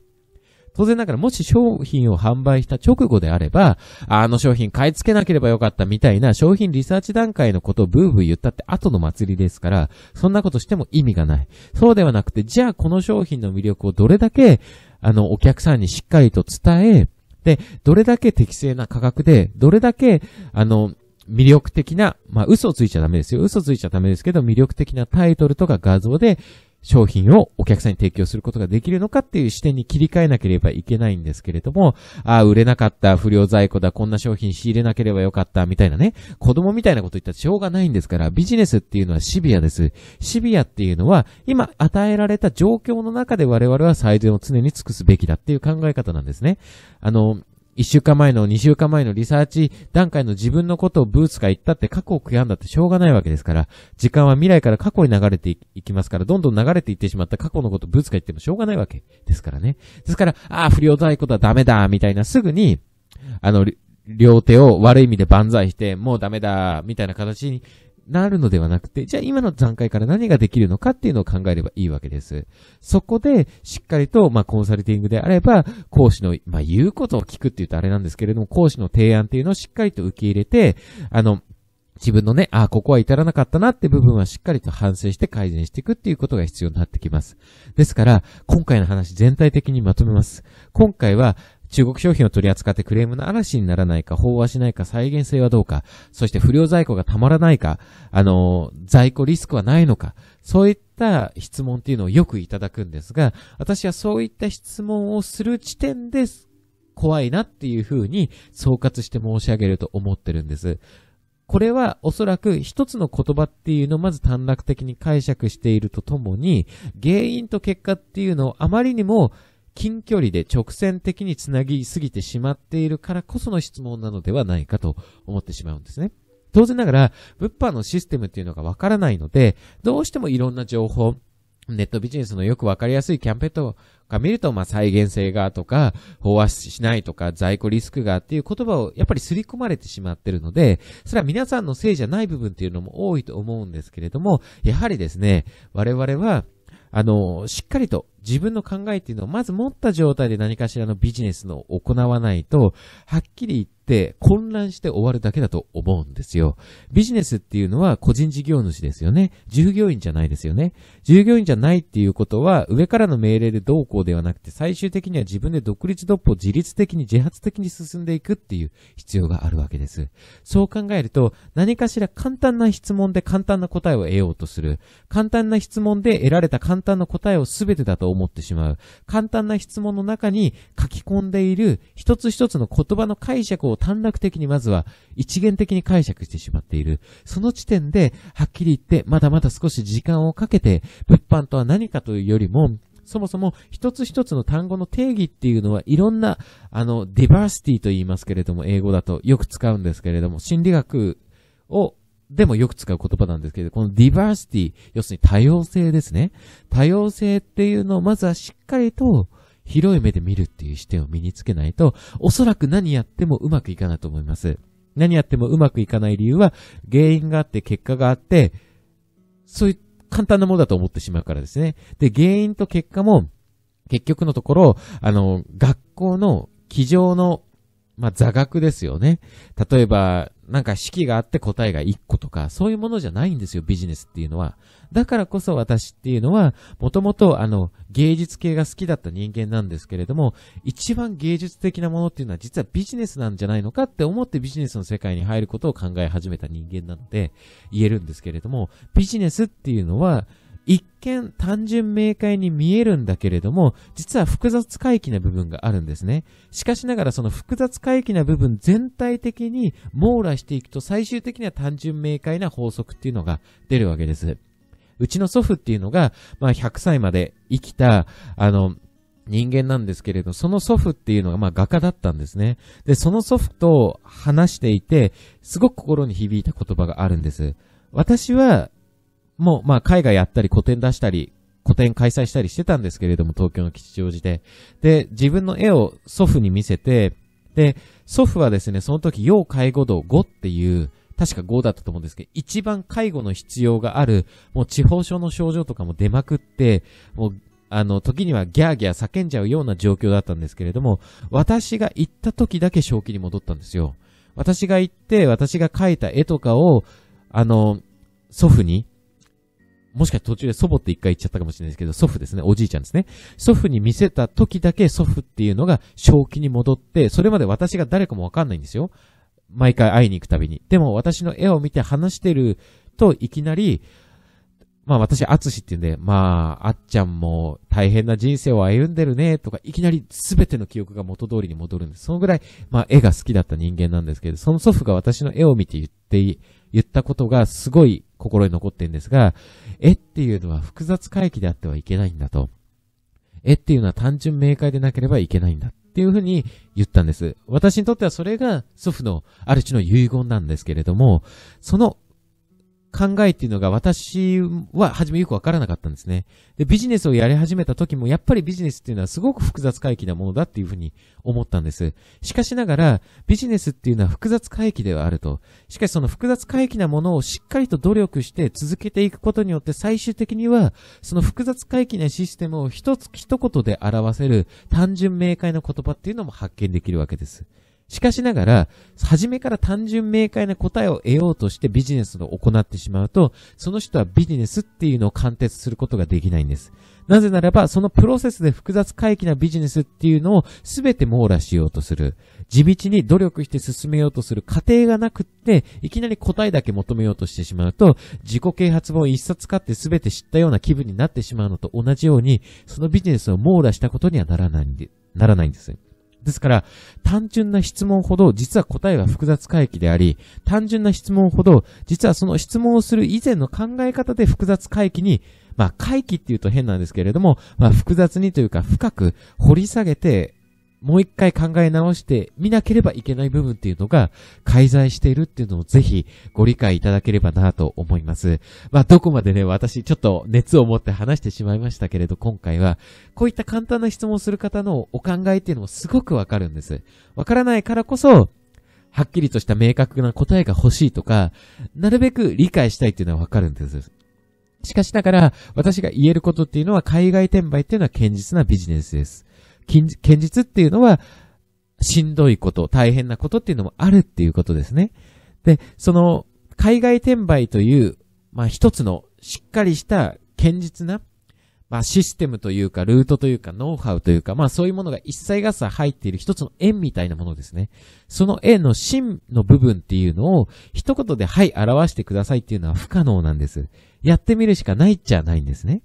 当然ながらもし商品を販売した直後であれば、あの商品買い付けなければよかったみたいな商品リサーチ段階のことをブーブー言ったって後の祭りですから、そんなことしても意味がない。そうではなくて、じゃあこの商品の魅力をどれだけ、あの、お客さんにしっかりと伝え、で、どれだけ適正な価格で、どれだけ、あの、魅力的な、まあ、嘘ついちゃダメですよ。嘘ついちゃダメですけど、魅力的なタイトルとか画像で、商品をお客さんに提供することができるのかっていう視点に切り替えなければいけないんですけれども、ああ、売れなかった、不良在庫だ、こんな商品仕入れなければよかった、みたいなね、子供みたいなこと言ったらしょうがないんですから、ビジネスっていうのはシビアです。シビアっていうのは、今与えられた状況の中で我々は最善を常に尽くすべきだっていう考え方なんですね。あの、一週間前の二週間前のリサーチ段階の自分のことをブーツが言ったって過去を悔やんだってしょうがないわけですから、時間は未来から過去に流れていきますから、どんどん流れていってしまった過去のことブーツが言ってもしょうがないわけですからね。ですから、ああ、不良在庫だ、ダメだ、みたいなすぐに、あの、両手を悪い意味で万歳して、もうダメだ、みたいな形になるのではなくて、じゃあ今の段階から何ができるのかっていうのを考えればいいわけです。そこで、しっかりと、まあ、コンサルティングであれば、講師の、まあ、言うことを聞くって言うとあれなんですけれども、講師の提案っていうのをしっかりと受け入れて、あの、自分のね、ああ、ここは至らなかったなって部分はしっかりと反省して改善していくっていうことが必要になってきます。ですから、今回の話全体的にまとめます。今回は、中国商品を取り扱ってクレームの嵐にならないか、飽和しないか、再現性はどうか、そして不良在庫がたまらないか、あの、在庫リスクはないのか、そういった質問っていうのをよくいただくんですが、私はそういった質問をする時点です。怖いなっていうふうに総括して申し上げると思ってるんです。これはおそらく一つの言葉っていうのをまず短絡的に解釈しているとともに、原因と結果っていうのをあまりにも近距離で直線的につなぎすぎてしまっているからこその質問なのではないかと思ってしまうんですね。当然ながら、物販のシステムっていうのがわからないので、どうしてもいろんな情報、ネットビジネスのよくわかりやすいキャンペーンとか見ると、まあ、再現性がとか、飽和しないとか、在庫リスクがっていう言葉をやっぱり刷り込まれてしまってるので、それは皆さんのせいじゃない部分っていうのも多いと思うんですけれども、やはりですね、我々は、あの、しっかりと自分の考えっていうのをまず持った状態で何かしらのビジネスのを行わないと、はっきり言って混乱して終わるだけだと思うんですよ。ビジネスっていうのは個人事業主ですよね。従業員じゃないですよね。従業員じゃないっていうことは、上からの命令でどうこうではなくて、最終的には自分で独立独歩自律的に自発的に進んでいくっていう必要があるわけです。そう考えると、何かしら簡単な質問で簡単な答えを得ようとする。簡単な質問で得られた簡単な答えを全てだと思ってしまう。簡単な質問の中に書き込んでいる一つ一つの言葉の解釈を短絡的にまずは一元的に解釈してしまっている。その時点で、はっきり言って、まだまだ少し時間をかけて、物販とは何かというよりも、そもそも一つ一つの単語の定義っていうのはいろんな、あの、ディバーシティと言いますけれども、英語だとよく使うんですけれども、心理学をでもよく使う言葉なんですけど、このディバーシティ、要するに多様性ですね。多様性っていうのをまずはしっかりと広い目で見るっていう視点を身につけないと、おそらく何やってもうまくいかないと思います。何やってもうまくいかない理由は、原因があって結果があって、そういう簡単なものだと思ってしまうからですね。で、原因と結果も、結局のところ、あの、学校の机上の、まあ、座学ですよね。例えば、なんか式があって答えが1個とか、そういうものじゃないんですよ、ビジネスっていうのは。だからこそ私っていうのは、もともとあの、芸術系が好きだった人間なんですけれども、一番芸術的なものっていうのは実はビジネスなんじゃないのかって思ってビジネスの世界に入ることを考え始めた人間なので、言えるんですけれども、ビジネスっていうのは、一見単純明快に見えるんだけれども、実は複雑回帰な部分があるんですね。しかしながらその複雑回帰な部分全体的に網羅していくと最終的には単純明快な法則っていうのが出るわけです。うちの祖父っていうのが、まあ100歳まで生きた、あの、人間なんですけれど、その祖父っていうのがまあ画家だったんですね。で、その祖父と話していて、すごく心に響いた言葉があるんです。私はも、まあ、海外やったり、個展出したり、個展開催したりしてたんですけれども、東京の吉祥寺で。で、自分の絵を祖父に見せて、で、祖父はですね、その時、要介護度5っていう、確か5だったと思うんですけど、一番介護の必要がある、もう地方症の症状とかも出まくって、もう、あの、時にはギャーギャー叫んじゃうような状況だったんですけれども、私が行った時だけ正気に戻ったんですよ。私が行って、私が描いた絵とかを、あの、祖父にもしかして途中で祖母って一回言っちゃったかもしれないですけど、祖父ですね、おじいちゃんですね。祖父に見せた時だけ祖父っていうのが正気に戻って、それまで私が誰かもわかんないんですよ。毎回会いに行くたびに。でも私の絵を見て話してるといきなり、まあ私、あつしって言うんで、まあ、あっちゃんも大変な人生を歩んでるね、とか、いきなり全ての記憶が元通りに戻るんです。そのぐらい、まあ絵が好きだった人間なんですけど、その祖父が私の絵を見て言って言ったことがすごい心に残ってるんですが、絵っていうのは複雑回帰であってはいけないんだと。絵っていうのは単純明快でなければいけないんだっていうふうに言ったんです。私にとってはそれが祖父のある種の遺言なんですけれども、その考えっていうのが私は初めよくわからなかったんですね。で、ビジネスをやり始めた時もやっぱりビジネスっていうのはすごく複雑回帰なものだっていうふうに思ったんです。しかしながら、ビジネスっていうのは複雑回帰ではあると。しかしその複雑回帰なものをしっかりと努力して続けていくことによって最終的には、その複雑回帰なシステムを一つ一言で表せる単純明快な言葉っていうのも発見できるわけです。しかしながら、初めから単純明快な答えを得ようとしてビジネスを行ってしまうと、その人はビジネスっていうのを貫徹することができないんです。なぜならば、そのプロセスで複雑回帰なビジネスっていうのを全て網羅しようとする。地道に努力して進めようとする過程がなくって、いきなり答えだけ求めようとしてしまうと、自己啓発本一冊買って全て知ったような気分になってしまうのと同じように、そのビジネスを網羅したことにはならないんで、ならないんです。ですから、単純な質問ほど、実は答えは複雑回帰であり、単純な質問ほど、実はその質問をする以前の考え方で複雑回帰に、まあ、回帰っていうと変なんですけれども、まあ、複雑にというか、深く掘り下げて、もう一回考え直してみなければいけない部分っていうのが介在しているっていうのをぜひご理解いただければなと思います。まあ、どこまでね、私ちょっと熱を持って話してしまいましたけれど、今回はこういった簡単な質問をする方のお考えっていうのもすごくわかるんです。わからないからこそ、はっきりとした明確な答えが欲しいとか、なるべく理解したいっていうのはわかるんです。しかしながら、私が言えることっていうのは、海外転売っていうのは堅実なビジネスです。堅実っていうのは、しんどいこと、大変なことっていうのもあるっていうことですね。で、その、海外転売という、まあ一つのしっかりした堅実な、まあシステムというか、ルートというか、ノウハウというか、まあそういうものが一切合切入っている一つの円みたいなものですね。その円の芯の部分っていうのを、一言ではい、表してくださいっていうのは不可能なんです。やってみるしかないっちゃないんですね。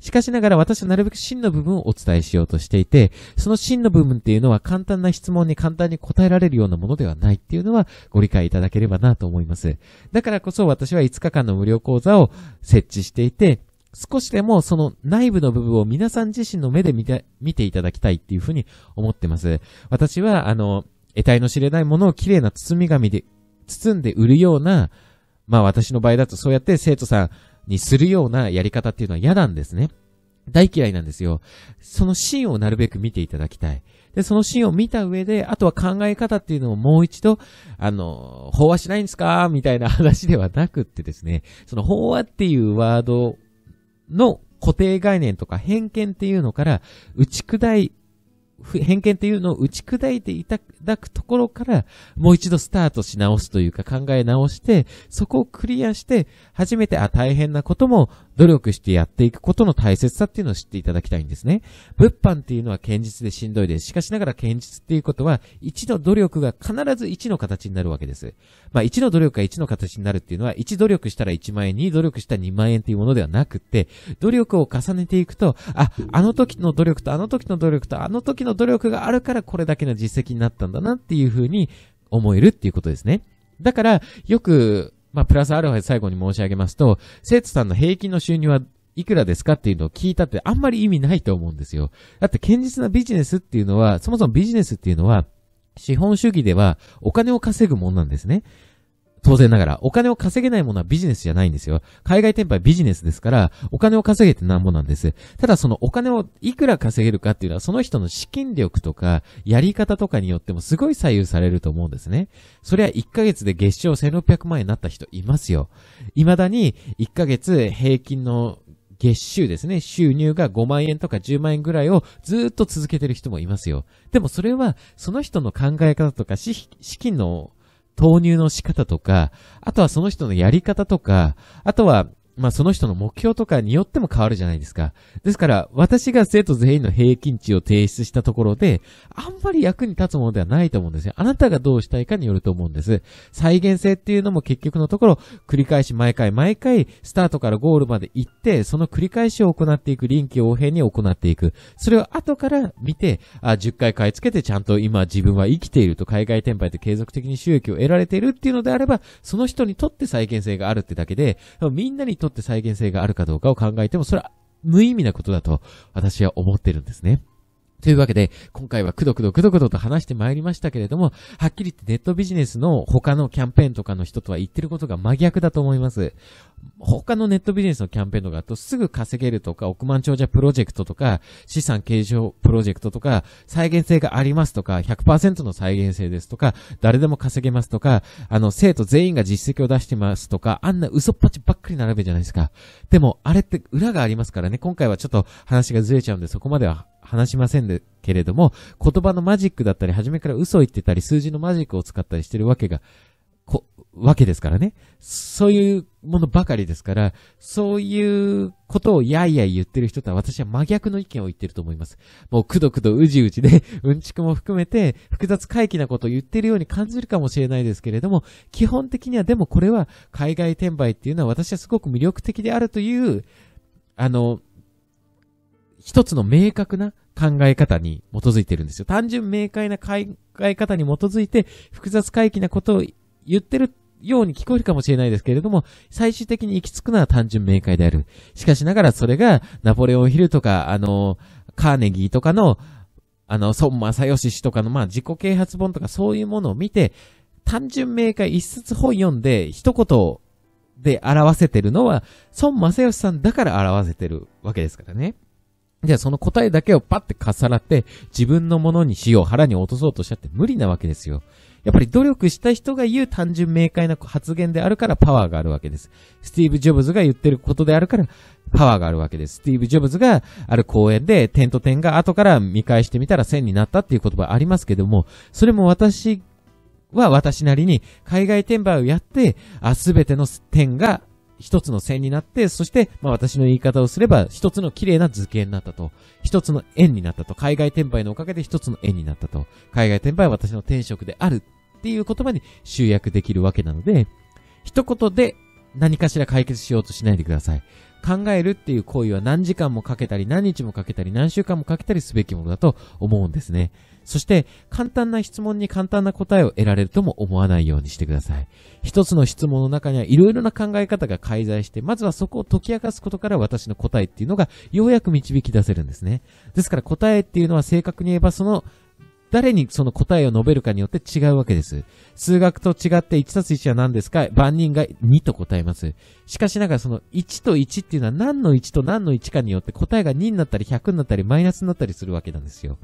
しかしながら私はなるべく真の部分をお伝えしようとしていて、その真の部分っていうのは簡単な質問に簡単に答えられるようなものではないっていうのはご理解いただければなと思います。だからこそ私は5日間の無料講座を設置していて、少しでもその内部の部分を皆さん自身の目で見て見ていただきたいっていうふうに思ってます。私は、あの、得体の知れないものを綺麗な包み紙で包んで売るような、まあ私の場合だとそうやって生徒さん、にするようなやり方っていうのは嫌なんですね。大嫌いなんですよ。そのシーンをなるべく見ていただきたい。で、そのシーンを見た上で、あとは考え方っていうのをもう一度、あの、飽和しないんですかみたいな話ではなくってですね、その法話っていうワードの固定概念とか偏見っていうのから打ち砕い偏見っていうのを打ち砕いていただくところから、もう一度スタートし直すというか考え直して、そこをクリアして、初めて、あ、大変なことも努力してやっていくことの大切さっていうのを知っていただきたいんですね。物販っていうのは堅実でしんどいです。しかしながら堅実っていうことは、一の努力が必ず1の形になるわけです。まあ、1の努力が1の形になるっていうのは、1努力したら1万円、二努力したら2万円っていうものではなくて、努力を重ねていくと、あ、あの時の努力とあの時の努力とあの時の努力があるからこれだけの実績になったんだなっていうふうに思えるっていうことですね。だから、よく、まあ、プラスアルファで最後に申し上げますと、生徒さんの平均の収入はいくらですかっていうのを聞いたってあんまり意味ないと思うんですよ。だって堅実なビジネスっていうのは、そもそもビジネスっていうのは、資本主義ではお金を稼ぐもんなんですね。当然ながら、お金を稼げないものはビジネスじゃないんですよ。海外転売ビジネスですから、お金を稼げてなんぼなんです。ただそのお金をいくら稼げるかっていうのは、その人の資金力とか、やり方とかによってもすごい左右されると思うんですね。それは1ヶ月で月賞1600万円になった人いますよ。未だに1ヶ月平均の月収ですね、収入が5万円とか10万円ぐらいをずっと続けてる人もいますよ。でもそれは、その人の考え方とか資金の投入の仕方とか、あとはその人のやり方とか、あとはまあその人の目標とかによっても変わるじゃないですか。ですから、私が生徒全員の平均値を提出したところで、あんまり役に立つものではないと思うんですよ。あなたがどうしたいかによると思うんです。再現性っていうのも結局のところ、繰り返し毎回毎回、スタートからゴールまで行って、その繰り返しを行っていく、臨機応変に行っていく。それを後から見て、あ、10回買い付けてちゃんと今自分は生きていると、海外転売で継続的に収益を得られているっていうのであれば、その人にとって再現性があるってだけで、みんなにととって再現性があるかどうかを考えても、それは無意味なことだと私は思ってるんですね。というわけで、今回はくどくどくどくどと話してまいりましたけれども、はっきり言ってネットビジネスの他のキャンペーンとかの人とは言ってることが真逆だと思います。他のネットビジネスのキャンペーンとかだとすぐ稼げるとか、億万長者プロジェクトとか、資産継承プロジェクトとか、再現性がありますとか、100%の再現性ですとか、誰でも稼げますとか、あの、生徒全員が実績を出してますとか、あんな嘘っぱちばっかり並べじゃないですか。でも、あれって裏がありますからね、今回はちょっと話がずれちゃうんで、そこまでは話しませんでけれども、言葉のマジックだったり、初めから嘘を言ってたり、数字のマジックを使ったりしてるわけが、こ、わけですからね。そういうものばかりですから、そういうことをやいやい言ってる人とは私は真逆の意見を言ってると思います。もうくどくどうじうじで、うんちくも含めて複雑回帰なことを言ってるように感じるかもしれないですけれども、基本的にはでもこれは海外転売っていうのは私はすごく魅力的であるという、あの、一つの明確な考え方に基づいてるんですよ。単純明快な考え方に基づいて、複雑回帰なことを言ってるように聞こえるかもしれないですけれども、最終的に行き着くのは単純明快である。しかしながらそれが、ナポレオンヒルとか、あの、カーネギーとかの、あの、孫正義氏とかの、まあ、自己啓発本とかそういうものを見て、単純明快一冊本読んで、一言で表せてるのは、孫正義さんだから表せてるわけですからね。じゃあその答えだけをパッて重なって自分のものにしよう腹に落とそうとしちゃって無理なわけですよ。やっぱり努力した人が言う単純明快な発言であるからパワーがあるわけです。スティーブ・ジョブズが言ってることであるからパワーがあるわけです。スティーブ・ジョブズがある公演で点と点が後から見返してみたら線になったっていう言葉ありますけども、それも私は私なりに海外転売をやって、あ、すべての点が一つの線になって、そして、まあ私の言い方をすれば、一つの綺麗な図形になったと。一つの円になったと。海外転売のおかげで一つの円になったと。海外転売は私の転職であるっていう言葉に集約できるわけなので、一言で何かしら解決しようとしないでください。考えるっていう行為は何時間もかけたり、何日もかけたり、何週間もかけたりすべきものだと思うんですね。そして、簡単な質問に簡単な答えを得られるとも思わないようにしてください。一つの質問の中には色々な考え方が介在して、まずはそこを解き明かすことから私の答えっていうのが、ようやく導き出せるんですね。ですから答えっていうのは正確に言えばその、誰にその答えを述べるかによって違うわけです。数学と違って1たす1は何ですか万人が2と答えます。しかしながらその1と1っていうのは何の1と何の1かによって答えが2になったり100になったりマイナスになったりするわけなんですよ。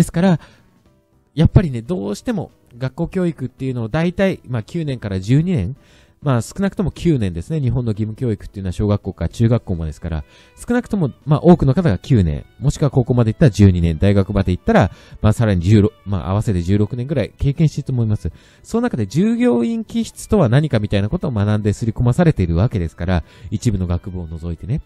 ですから、やっぱりね、どうしても学校教育っていうのを大体、まあ9年から12年、まあ少なくとも9年ですね。日本の義務教育っていうのは小学校から中学校もですから、少なくとも、まあ多くの方が9年、もしくは高校まで行ったら12年、大学まで行ったら、まあさらに16、まあ合わせて16年ぐらい経験してると思います。その中で従業員気質とは何かみたいなことを学んですり込まされているわけですから、一部の学部を除いてね。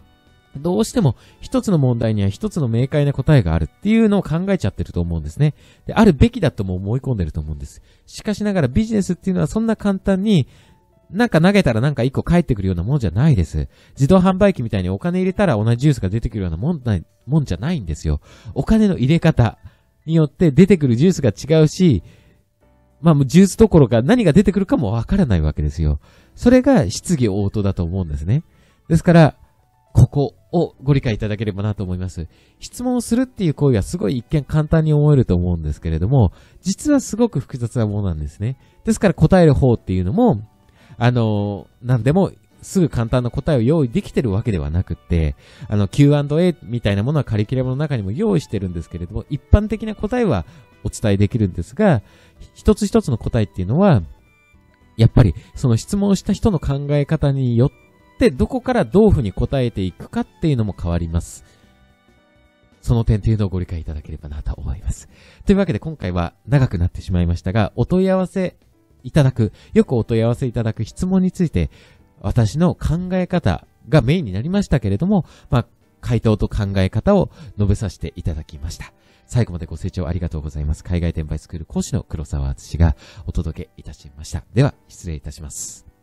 どうしても一つの問題には一つの明快な答えがあるっていうのを考えちゃってると思うんですね。で、あるべきだとも思い込んでると思うんです。しかしながらビジネスっていうのはそんな簡単に、なんか投げたらなんか一個返ってくるようなもんじゃないです。自動販売機みたいにお金入れたら同じジュースが出てくるようなもんない、もんじゃないんですよ。お金の入れ方によって出てくるジュースが違うし、まあ、もうジュースどころか何が出てくるかもわからないわけですよ。それが質疑応答だと思うんですね。ですから、ここ、をご理解いただければなと思います。質問するっていう行為はすごい一見簡単に思えると思うんですけれども、実はすごく複雑なものなんですね。ですから答える方っていうのも、あの、何でもすぐ簡単な答えを用意できてるわけではなくて、あの Q&A みたいなものはカリキュラムの中にも用意してるんですけれども、一般的な答えはお伝えできるんですが、一つ一つの答えっていうのは、やっぱりその質問した人の考え方によって、ってどこからどういうふうに答えていくかっていうのも変わります。その点というのをご理解いただければなと思います。というわけで今回は長くなってしまいましたが、お問い合わせいただく、よくお問い合わせいただく質問について、私の考え方がメインになりましたけれども、まあ、回答と考え方を述べさせていただきました。最後までご清聴ありがとうございます。海外転売スクール講師の黒沢敦がお届けいたしました。では、失礼いたします。